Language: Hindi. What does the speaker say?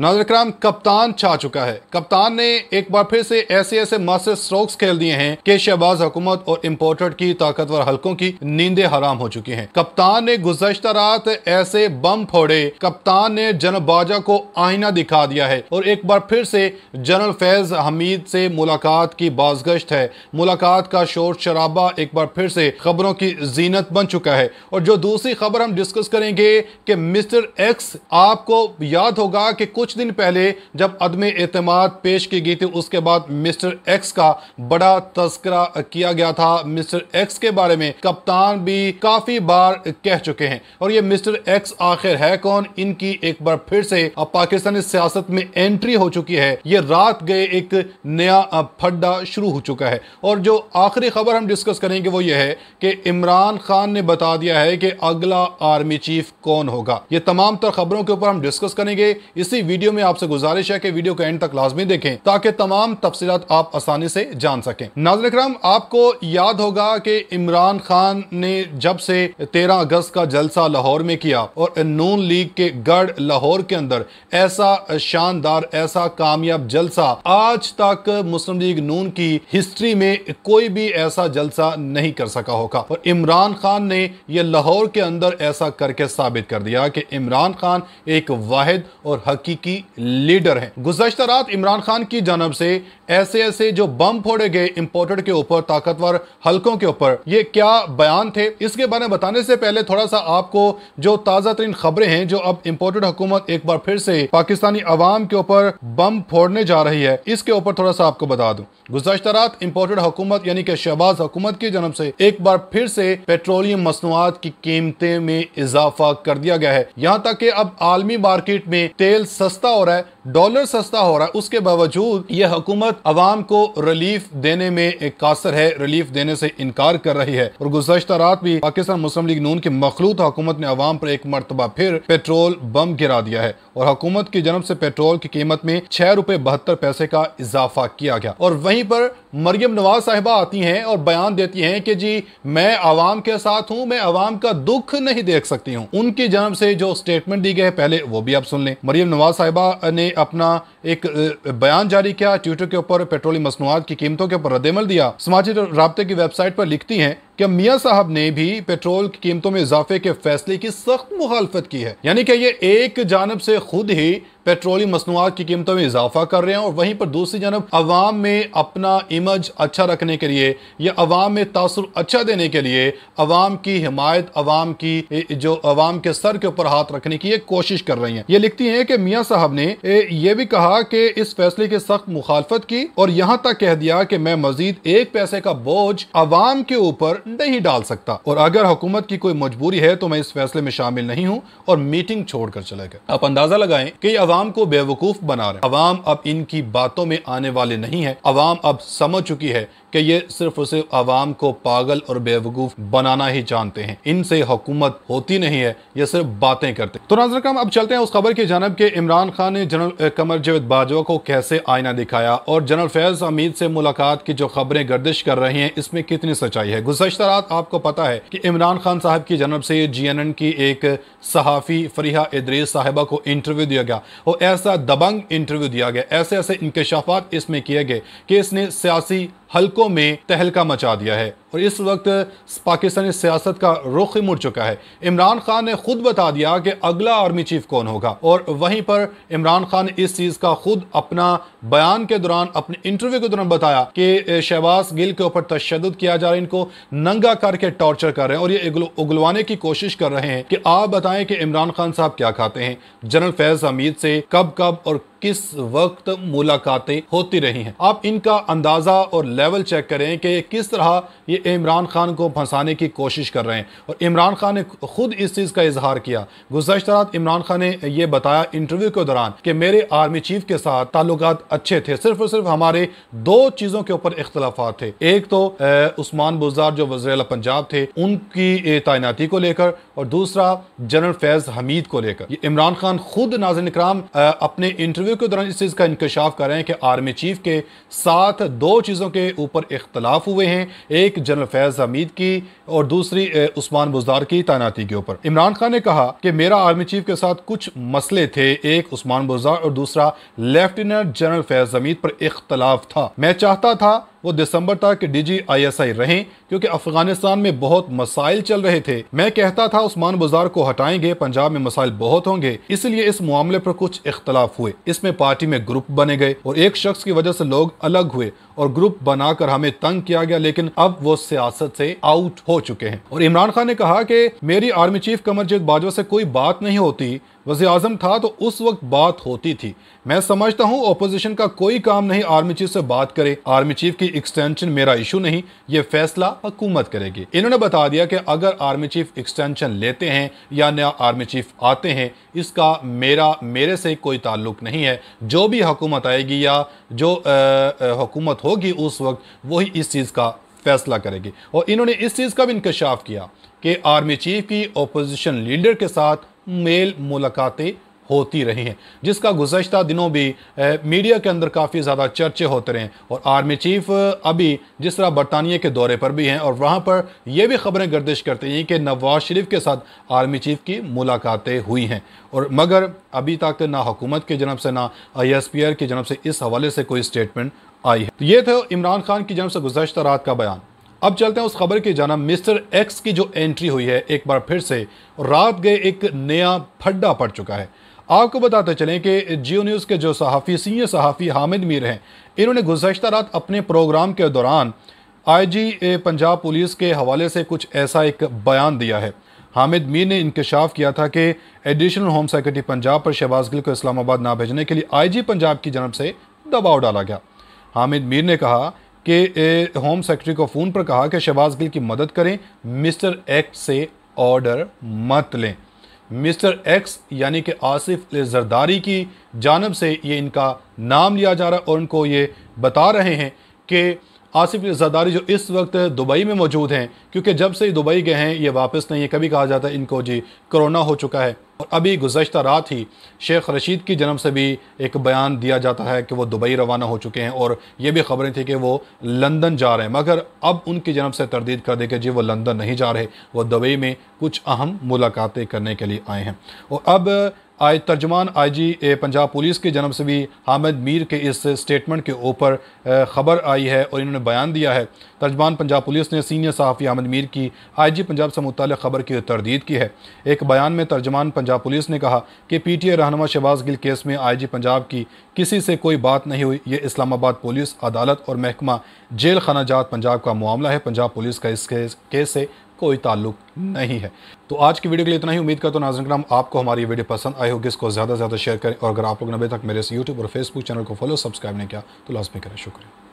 नाजर कराम कप्तान छा चुका है कप्तान ने एक बार फिर से ऐसे ऐसे मास्टर स्ट्रोक्स खेल दिए हैं कि शहबाज हुकूमत और इम्पोर्टेड की ताकतवर हलकों की नींदें हराम हो चुकी हैं कप्तान ने गुजशत रात ऐसे बम फोड़े कप्तान ने जनरल बाजा को आईना दिखा दिया है और एक बार फिर से जनरल फैज हमीद से मुलाकात की बाजगश्त है मुलाकात का शोर शराबा एक बार फिर से खबरों की जीनत बन चुका है और जो दूसरी खबर हम डिस्कस करेंगे कि मिस्टर एक्स आपको याद होगा कि कुछ कुछ दिन पहले जब अदम एतमाद पेश की गई थी उसके बाद मिस्टर एक्स का बड़ा तस्करा किया गया था मिस्टर एक्स के बारे में कप्तान भी काफी बार कह चुके हैं और ये मिस्टर एक्स आखिर है कौन इनकी एक बार फिर से पाकिस्तानी सियासत में एंट्री हो चुकी है ये रात गए एक नया फड्डा शुरू हो चुका है और जो आखिरी खबर हम डिस्कस करेंगे वो ये है कि इमरान खान ने बता दिया है कि अगला आर्मी चीफ कौन होगा ये तमाम तर खबरों के ऊपर हम डिस्कस करेंगे इसी वीडियो में आपसे गुजारिश है कि वीडियो को एंड तक लाजमी देखें ताकि तमाम तफसीत आप आसानी से जान सकें नाजर इक्राम आपको याद होगा कि इमरान खान ने जब से तेरह अगस्त का जलसा लाहौर में किया और नून लीग के गढ़ लाहौर के अंदर ऐसा शानदार ऐसा कामयाब जलसा आज तक मुस्लिम लीग नून की हिस्ट्री में कोई भी ऐसा जलसा नहीं कर सका होगा और इमरान खान ने यह लाहौर के अंदर ऐसा करके साबित कर दिया कि इमरान खान एक वाहिद और हकीकी की लीडर हैं गुजशत रात इमरान खान की जानब से ऐसे ऐसे जो बम फोड़े गए इम्पोर्टेड के ऊपर ताकतवर हलकों के ऊपर ये क्या बयान थे इसके बारे में बताने से पहले थोड़ा सा आपको जो ताज़ा तरीन खबरें हैं जो अब इम्पोर्टेड हुकूमत एक बार फिर से पाकिस्तानी अवाम के ऊपर बम फोड़ने जा रही है इसके ऊपर थोड़ा सा आपको बता दू गुजशत रात इम्पोर्टेड हुकूमत यानी कि शहबाज हुकूमत की जानब से एक बार फिर से पेट्रोलियम मसनुआत की कीमतें में इजाफा कर दिया गया है यहाँ तक कि अब आलमी मार्केट में तेल सस्ता सस्ता हो रहा है डॉलर सस्ता हो रहा है उसके बावजूद ये हुकूमत अवाम को रिलीफ देने में एक कासर है रिलीफ देने से इनकार कर रही है और गुजशत रात भी पाकिस्तान मुस्लिम लीग नून की मखलूत हुकूमत ने अवाम पर एक मरतबा फिर पेट्रोल बम गिरा दिया है और हुकूमत की जन्म से पेट्रोल की कीमत में छह रुपए बहत्तर पैसे का इजाफा किया गया और वहीं पर मरियम नवाज साहिबा आती हैं और बयान देती हैं कि जी मैं आवाम के साथ हूं मैं आवाम का दुख नहीं देख सकती हूं उनकी जन्म से जो स्टेटमेंट दी गई है पहले वो भी आप सुन लें मरियम नवाज साहिबा ने अपना एक बयान जारी किया ट्विटर के ऊपर पेट्रोलियम मसनूआत की कीमतों के ऊपर रद्दमल दिया समाजी रबते की वेबसाइट पर लिखती हैं कि मियाँ साहब ने भी पेट्रोल की कीमतों में इजाफे के फैसले की सख्त मुखालफत की है यानी कि ये एक जानब से खुद ही पेट्रोलियम मसनूआत की कीमतों में इजाफा कर रहे हैं और वहीं पर दूसरी जानब अवाम में अपना इमज अच्छा रखने के लिए या अवाम में तासर अच्छा देने के लिए अवाम की हिमात अवाम की जो अवाम के सर के ऊपर हाथ रखने की एक कोशिश कर रही है ये लिखती है कि मियाँ साहब ने यह भी कहा कि इस फैसले की सख्त मुखालफत की और यहाँ तक कह दिया कि मैं मजीद एक पैसे का बोझ अवाम के ऊपर नहीं डाल सकता और अगर हुकूमत की कोई मजबूरी है तो मैं इस फैसले में शामिल नहीं हूँ और मीटिंग छोड़कर चले गए आप अंदाजा लगाए की अवाम को बेवकूफ बना रहे अवाम अब इनकी बातों में आने वाले नहीं है अवाम अब समझ चुकी है कि ये सिर्फ और सिर्फ आवाम को पागल और बेवकूफ बनाना ही जानते हैं इनसे हुकूमत होती नहीं है ये सिर्फ बातें करते तो नाजर काम अब चलते हैं उस खबर की जानब के इमरान खान ने जनरल कमर जवेद बाजवा को कैसे आईना दिखाया और जनरल फैज अमीद से मुलाकात की जो खबरें गर्दिश कर रही हैं इसमें कितनी सच्चाई है गुजशत रात आपको पता है कि इमरान खान साहब की जनब से जी एन एन की एक सहाफ़ी फरीहा इदरीस साहिबा को इंटरव्यू दिया गया और ऐसा दबंग इंटरव्यू दिया गया ऐसे ऐसे इंकशाफात इसमें किए गए कि इसने सियासी हलकों में तहलका मचा दिया है और इस वक्त पाकिस्तानी सियासत का रुख ही मुड़ चुका है इमरान खान ने खुद बता दिया कि अगला आर्मी चीफ कौन होगा और वहीं पर इमरान खान इस चीज़ का खुद अपना बयान के दौरान अपने इंटरव्यू के दौरान बताया कि शहबाज गिल के ऊपर तशद किया जा रहा है इनको नंगा करके टॉर्चर कर रहे हैं और ये उगलवाने की कोशिश कर रहे हैं कि आप बताएं कि इमरान खान साहब क्या खाते हैं जनरल फैज हमीद से कब कब और किस वक्त मुलाकातें होती रही हैं आप इनका अंदाज़ा और लेवल चेक करें कि किस तरह ये इमरान खान को फंसाने की कोशिश कर रहे हैं और इमरान खान ने खुद इस चीज़ का इजहार किया गुजशत रात इमरान खान ने यह बताया इंटरव्यू के दौरान कि मेरे आर्मी चीफ के साथ ताल्लुक अच्छे थे सिर्फ और सिर्फ हमारे दो चीज़ों के ऊपर इख्तलाफा थे एक तो उस्मान बुजार जो वजरे पंजाब थे उनकी तैनाती को लेकर और दूसरा जनरल फैज़ हमीद को लेकर इमरान खान खुद नाजन इक्राम अपने इंटरव्यू इंटरव्यू के दौरान इस चीज़ का इंकशाफ कर रहे हैं कि आर्मी चीफ के साथ दो चीज़ों के ऊपर इख्तलाफ हुए हैं एक जनरल फैज़ हमीद की और दूसरी उस्मान बुजदार की तैनाती के ऊपर इमरान खान ने कहा कि मेरा आर्मी चीफ के साथ कुछ मसले थे एक उस्मान बुजदार और दूसरा लेफ्टिनेंट जनरल फैज जमीद पर इख्तलाफ था मैं चाहता था वो दिसंबर तक डीजी आईएसआई रहें क्योंकि अफगानिस्तान में बहुत मसाइल चल रहे थे मैं कहता था उस्मान बुजार को हटाएंगे पंजाब में मसाइल बहुत होंगे इसलिए इस मामले पर कुछ इख्तलाफ हुए इसमें पार्टी में ग्रुप बने गए और एक शख्स की वजह से लोग अलग हुए और ग्रुप बनाकर हमें तंग किया गया लेकिन अब वो सियासत से आउट हो हो चुके हैं और इमरान खान ने कहा कि मेरी आर्मी चीफ कमरजीत बाजवा से कोई बात नहीं होती वजी अजम था तो उस वक्त बात होती थी मैं समझता हूँ अपोजिशन का कोई काम नहीं आर्मी चीफ से बात करे आर्मी चीफ की एक्सटेंशन मेरा इशू नहीं ये फैसला हुकूमत करेगी इन्होंने बता दिया कि अगर आर्मी चीफ एक्सटेंशन लेते हैं या नया आर्मी चीफ आते हैं इसका मेरा मेरे से कोई ताल्लुक नहीं है जो भी हुकूमत आएगी या जो हुकूमत होगी उस वक्त वही इस चीज़ का फैसला करेगी और इन्होंने इस चीज़ का भी इंकशाफ किया कि आर्मी चीफ की अपोजिशन लीडर के साथ मेल मुलाकातें होती रही हैं जिसका गुजशत दिनों भी मीडिया के अंदर काफ़ी ज़्यादा चर्चे होते रहे और आर्मी चीफ अभी जिस तरह बरतानिया के दौरे पर भी हैं और वहाँ पर यह भी खबरें गर्दिश करती हैं कि नवाज शरीफ के साथ आर्मी चीफ की मुलाकातें हुई हैं और मगर अभी तक ना हुकूमत की जनब से ना आई एस पी आर की जनब से इस हवाले से कोई स्टेटमेंट आई है तो ये थे इमरान खान की जनब से गुजशत रात का बयान अब चलते हैं उस खबर की जाना मिस्टर एक्स की जो एंट्री हुई है एक बार फिर से रात गए एक नया फड्डा पड़ चुका है आपको बताते चलें कि जियो न्यूज़ के जो सहाफ़ी सीनियर सहाफ़ी हामिद मीर हैं इन्होंने गुजशत रात अपने प्रोग्राम के दौरान आईजी पंजाब पुलिस के हवाले से कुछ ऐसा एक बयान दिया है हामिद मीर ने इंकशाफ किया था कि एडिशनल होम सेक्रेटरी पंजाब पर शहबाज गिल को इस्लामाबाद ना भेजने के लिए जी पंजाब की जनब से दबाव डाला गया हामिद मीर ने कहा कि होम सेक्रेटरी को फ़ोन पर कहा कि शहबाज गिल की मदद करें मिस्टर एक्ट से ऑर्डर मत लें मिस्टर एक्स यानी कि आसिफ जरदारी की जानब से ये इनका नाम लिया जा रहा है और उनको ये बता रहे हैं कि आसिफ जरदारी जो इस वक्त दुबई में मौजूद हैं क्योंकि जब से दुबई गए हैं ये वापस नहीं है कभी कहा जाता है इनको जी कोरोना हो चुका है और अभी गुजशत रात ही शेख रशीद की जन्म से भी एक बयान दिया जाता है कि वो दुबई रवाना हो चुके हैं और ये भी खबरें थी कि वो लंदन जा रहे हैं मगर अब उनकी जन्म से तरदीद कर दी कि जी वो लंदन नहीं जा रहे वो दुबई में कुछ अहम मुलाकातें करने के लिए आए हैं और अब आज तर्जमान जी पंजाब पुलिस की जन्म से भी हामिद मीर के इस स्टेटमेंट के ऊपर ख़बर आई है और इन्होंने बयान दिया है तर्जमान पंजाब पुलिस ने सीनियर सहाफ़ी हामिद मीर की आईजी पंजाब से मुतल ख़बर की तरदीद की है एक बयान में तर्जमान पंजाब पुलिस ने कहा कि पी टी ए रहनमा शहबाज गिल केस में आई जी पंजाब की किसी से कोई बात नहीं हुई ये इस्लामाबाद पुलिस अदालत और महकमा जेल खाना जात पंजाब का मामला है पंजाब पुलिस का इस केस, केस से कोई ताल्लुक नहीं है तो आज की वीडियो के लिए इतना ही उम्मीद करता हूँ नाजन कराम आपको हमारी वीडियो पसंद आई होगी इसको ज़्यादा से ज़्यादा शेयर करें और अगर आप लोगों ने अभी तक मेरे इस यूट्यूब और फेसबुक चैनल को फॉलो सब्सक्राइब नहीं किया तो लाजमी करें शुक्रिया